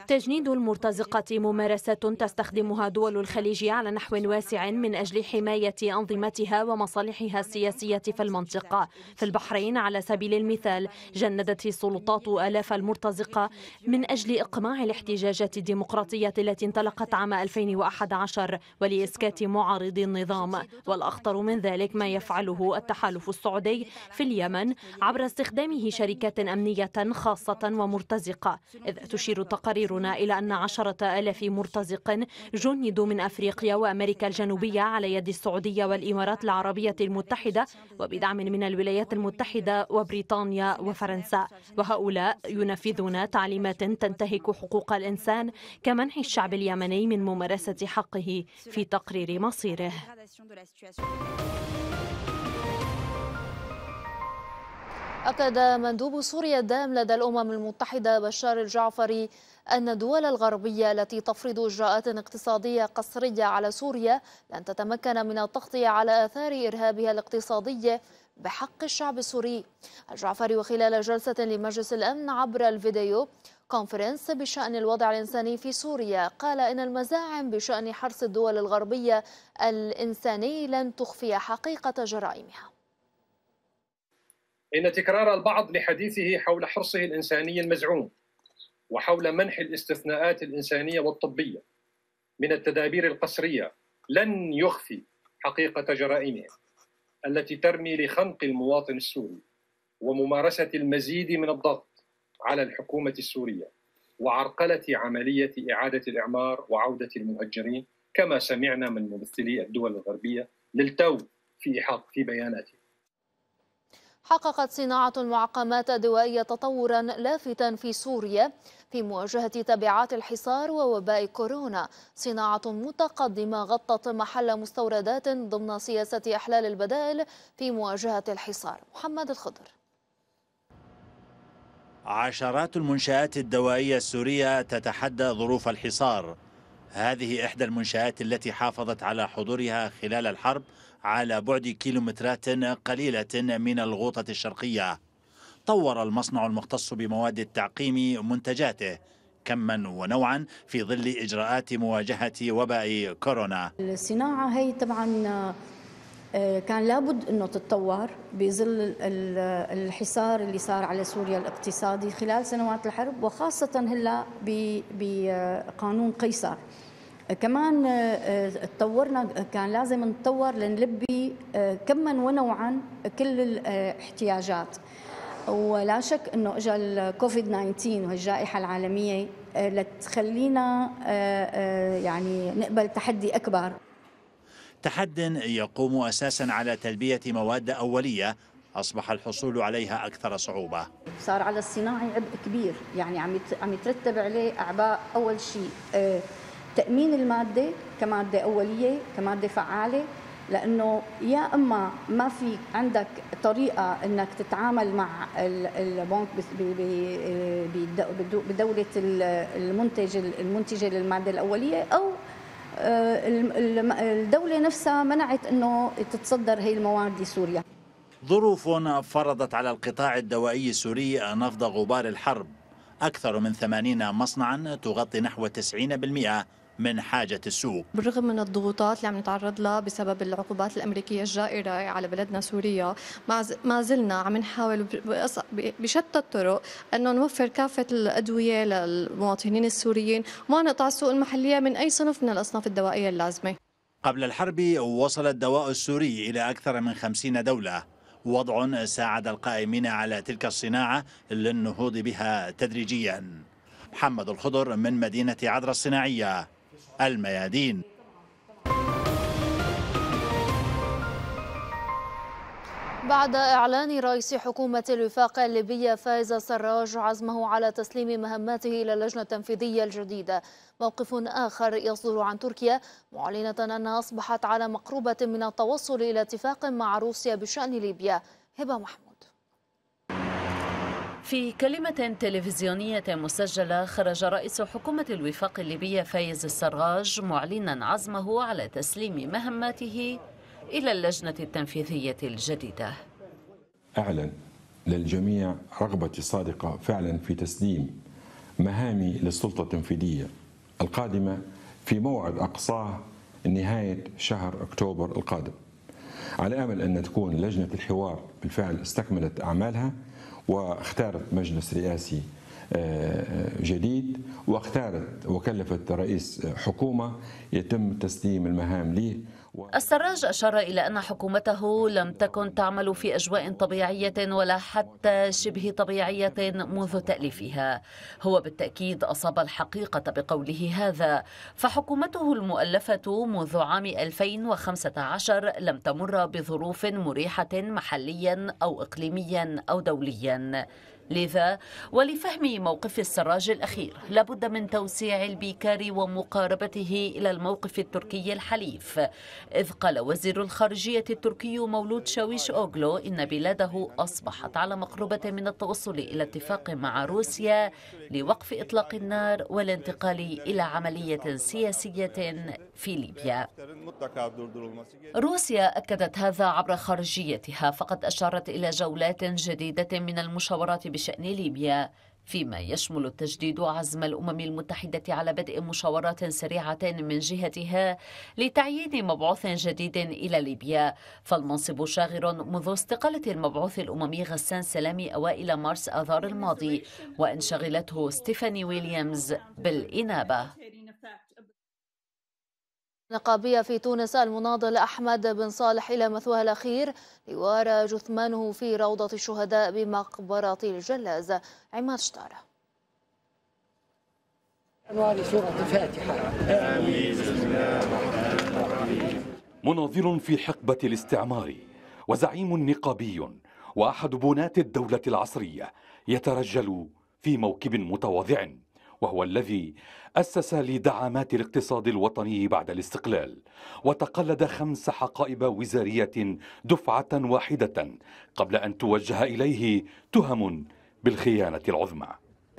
تجنيد المرتزقة ممارسة تستخدمها دول الخليج على نحو واسع من أجل حماية أنظمتها ومصالحها السياسية في المنطقة في البحرين على سبيل المثال جندت السلطات آلاف المرتزقة من أجل إقماع الاحتجاجات الديمقراطية التي انطلقت عام 2011 ولإسكات معارضي النظام والأخطر من ذلك ما يفعله التحالف السعودي في اليمن عبر استخدامه شركات أمنية خاصة ومرتزقة أفريقيا إذ تشير تقاريرنا إلى أن عشرة ألاف مرتزق جندوا من أفريقيا وأمريكا الجنوبية على يد السعودية والإمارات العربية المتحدة وبدعم من الولايات المتحدة وبريطانيا وفرنسا وهؤلاء ينفذون تعليمات تنتهك حقوق الإنسان كمنح الشعب اليمني من ممارسة حقه في تقرير مصيره أكد مندوب سوريا الدام لدى الأمم المتحدة بشار الجعفري أن الدول الغربية التي تفرض إجراءات اقتصادية قسرية على سوريا لن تتمكن من التغطية على آثار إرهابها الاقتصادية بحق الشعب السوري الجعفري وخلال جلسة لمجلس الأمن عبر الفيديو كونفرنس بشأن الوضع الإنساني في سوريا قال إن المزاعم بشأن حرص الدول الغربية الإنساني لن تخفي حقيقة جرائمها إن تكرار البعض لحديثه حول حرصه الإنساني المزعوم وحول منح الاستثناءات الإنسانية والطبية من التدابير القسرية لن يخفي حقيقة جرائمه التي ترمي لخنق المواطن السوري وممارسة المزيد من الضغط على الحكومة السورية وعرقلة عملية إعادة الإعمار وعودة المهجرين كما سمعنا من ممثلي الدول الغربية للتو في إحاط في بياناته حققت صناعة المعقمات الدوائية تطورا لافتا في سوريا في مواجهة تبعات الحصار ووباء كورونا صناعة متقدمة غطت محل مستوردات ضمن سياسة إحلال البدائل في مواجهة الحصار محمد الخضر عشرات المنشآت الدوائية السورية تتحدى ظروف الحصار هذه إحدى المنشآت التي حافظت على حضورها خلال الحرب على بعد كيلومترات قليلة من الغوطة الشرقية طور المصنع المختص بمواد التعقيم منتجاته كما ونوعا في ظل إجراءات مواجهة وباء كورونا الصناعة هي طبعا آه، كان لابد انه تتطور بظل الحصار اللي صار على سوريا الاقتصادي خلال سنوات الحرب وخاصه هلا بقانون قيصر كمان آه، آه، تطورنا كان لازم نتطور لنلبي آه، كما ونوعا كل الاحتياجات ولا شك انه اجى الكوفيد 19 والجائحه العالميه لتخلينا يعني نقبل تحدي اكبر تحد يقوم اساسا على تلبيه مواد اوليه اصبح الحصول عليها اكثر صعوبه صار على الصناعي عبء كبير يعني عم عم يترتب عليه اعباء اول شيء تأمين المادة كمادة أولية كمادة فعالة لأنه يا إما ما في عندك طريقة أنك تتعامل مع البنك بدولة المنتج المنتجة للمادة الأولية أو آه، الدولة نفسها منعت أنه تتصدر هي المواد لسوريا ظروف فرضت على القطاع الدوائي السوري نفض غبار الحرب أكثر من 80 مصنعا تغطي نحو 90% من حاجة السوق بالرغم من الضغوطات اللي عم نتعرض لها بسبب العقوبات الأمريكية الجائرة على بلدنا سوريا ما زلنا عم نحاول بشتى الطرق أنه نوفر كافة الأدوية للمواطنين السوريين وما نقطع السوق المحلية من أي صنف من الأصناف الدوائية اللازمة قبل الحرب وصل الدواء السوري إلى أكثر من خمسين دولة وضع ساعد القائمين على تلك الصناعة للنهوض بها تدريجيا محمد الخضر من مدينة عدرا الصناعية الميادين بعد إعلان رئيس حكومة الوفاق الليبية فايز سراج عزمه على تسليم مهماته إلى اللجنة التنفيذية الجديدة موقف آخر يصدر عن تركيا معلنة أنها أصبحت على مقربة من التوصل إلى اتفاق مع روسيا بشأن ليبيا هبة محمود في كلمة تلفزيونية مسجلة خرج رئيس حكومة الوفاق الليبية فايز السراج معلنا عزمه على تسليم مهماته إلى اللجنة التنفيذية الجديدة أعلن للجميع رغبتي الصادقة فعلا في تسليم مهامي للسلطة التنفيذية القادمة في موعد أقصاه نهاية شهر أكتوبر القادم على أمل أن تكون لجنة الحوار بالفعل استكملت أعمالها واختارت مجلس رئاسي آه، آه، جديد واختارت وكلفت رئيس حكومة يتم تسليم المهام ليه السراج أشار إلى أن حكومته لم تكن تعمل في أجواء طبيعية ولا حتى شبه طبيعية منذ تأليفها هو بالتأكيد أصاب الحقيقة بقوله هذا فحكومته المؤلفة منذ عام 2015 لم تمر بظروف مريحة محليا أو إقليميا أو دوليا لذا ولفهم موقف السراج الأخير لابد من توسيع البيكار ومقاربته إلى الموقف التركي الحليف إذ قال وزير الخارجية التركي مولود شاويش أوغلو إن بلاده أصبحت على مقربة من التوصل إلى اتفاق مع روسيا لوقف إطلاق النار والانتقال إلى عملية سياسية في ليبيا روسيا أكدت هذا عبر خارجيتها فقد أشارت إلى جولات جديدة من المشاورات بشأن ليبيا فيما يشمل التجديد عزم الامم المتحده على بدء مشاورات سريعه من جهتها لتعيين مبعوث جديد الى ليبيا فالمنصب شاغر منذ استقاله المبعوث الاممي غسان سلامي اوائل مارس اذار الماضي وان شغلته ستيفاني ويليامز بالانابه نقابية في تونس المناضل أحمد بن صالح إلى مثواه الأخير ليوارى جثمانه في روضة الشهداء بمقبرة الجلازة عماد شطارة أنوار سورة الفاتحة مناضل في حقبة الاستعمار وزعيم نقابي وأحد بنات الدولة العصرية يترجل في موكب متواضع وهو الذي أسس لدعامات الاقتصاد الوطني بعد الاستقلال وتقلد خمس حقائب وزارية دفعة واحدة قبل أن توجه إليه تهم بالخيانة العظمى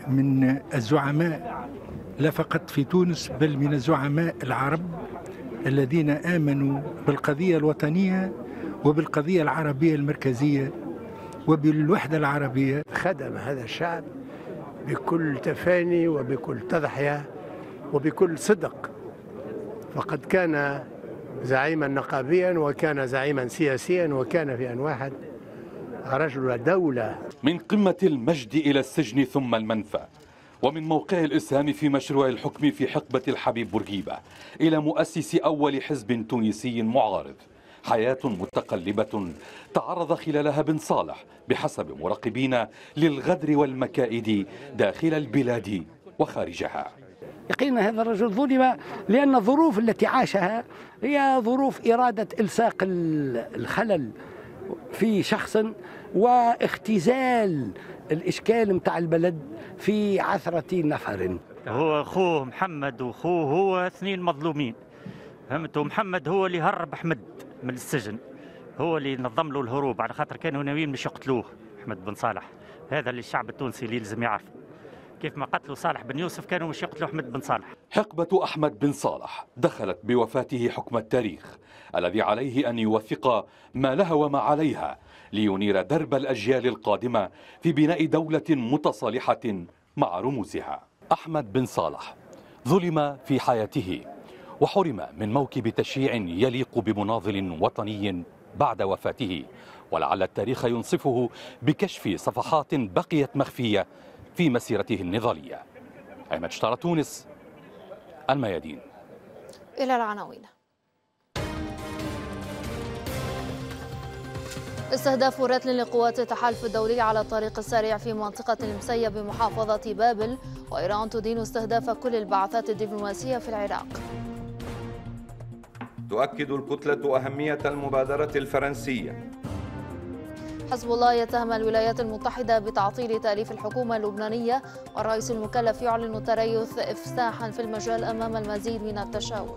من الزعماء لا فقط في تونس بل من الزعماء العرب الذين آمنوا بالقضية الوطنية وبالقضية العربية المركزية وبالوحدة العربية خدم هذا الشعب بكل تفاني وبكل تضحية وبكل صدق فقد كان زعيما نقابيا وكان زعيما سياسيا وكان في أن واحد رجل دولة من قمة المجد إلى السجن ثم المنفى ومن موقع الإسهام في مشروع الحكم في حقبة الحبيب بورقيبة إلى مؤسس أول حزب تونسي معارض حياة متقلبة تعرض خلالها بن صالح بحسب مراقبين للغدر والمكائد داخل البلاد وخارجها يقينا هذا الرجل ظلم لأن الظروف التي عاشها هي ظروف إرادة إلصاق الخلل في شخص واختزال الإشكال متاع البلد في عثرة نفر هو أخوه محمد وأخوه هو اثنين مظلومين فهمتوا محمد هو اللي هرب أحمد من السجن هو اللي نظم له الهروب على خاطر كانوا ناويين مش يقتلوه احمد بن صالح هذا اللي الشعب التونسي اللي لازم يعرفه كيف ما قتلوا صالح بن يوسف كانوا مش يقتلوا أحمد بن صالح حقبة أحمد بن صالح دخلت بوفاته حكم التاريخ الذي عليه أن يوثق ما لها وما عليها لينير درب الأجيال القادمة في بناء دولة متصالحة مع رموزها أحمد بن صالح ظلم في حياته وحرم من موكب تشييع يليق بمناضل وطني بعد وفاته ولعل التاريخ ينصفه بكشف صفحات بقيت مخفية في مسيرته النضالية عماد شطارة تونس الميادين إلى العناوين استهداف رتل لقوات التحالف الدولي على الطريق السريع في منطقة المسية بمحافظة بابل وإيران تدين استهداف كل البعثات الدبلوماسية في العراق تؤكد الكتلة أهمية المبادرة الفرنسية حزب الله يتهم الولايات المتحدة بتعطيل تأليف الحكومة اللبنانية والرئيس المكلف يعلن التريث إفساحا في المجال أمام المزيد من التشاور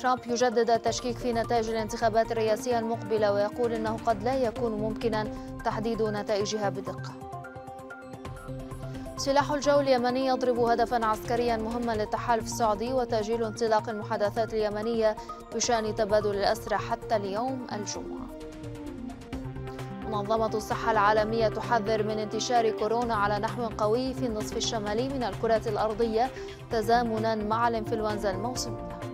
ترامب يجدد التشكيك في نتائج الانتخابات الرئاسية المقبلة ويقول أنه قد لا يكون ممكنا تحديد نتائجها بدقة سلاح الجو اليمني يضرب هدفا عسكريا مهما للتحالف السعودي وتأجيل انطلاق المحادثات اليمنية بشأن تبادل الأسرى حتى اليوم الجمعة منظمة الصحة العالمية تحذر من انتشار كورونا على نحو قوي في النصف الشمالي من الكرة الأرضية تزامنا مع الانفلونزا الموسمية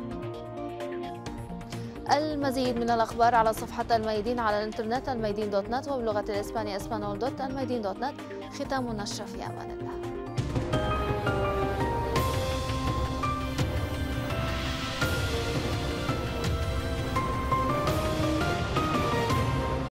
المزيد من الأخبار على صفحة الميدين على الإنترنت الميدين دوت نت وبلغة الإسبانية اسبانول دوت الميدين دوت نت ختام النشرة في أمان الله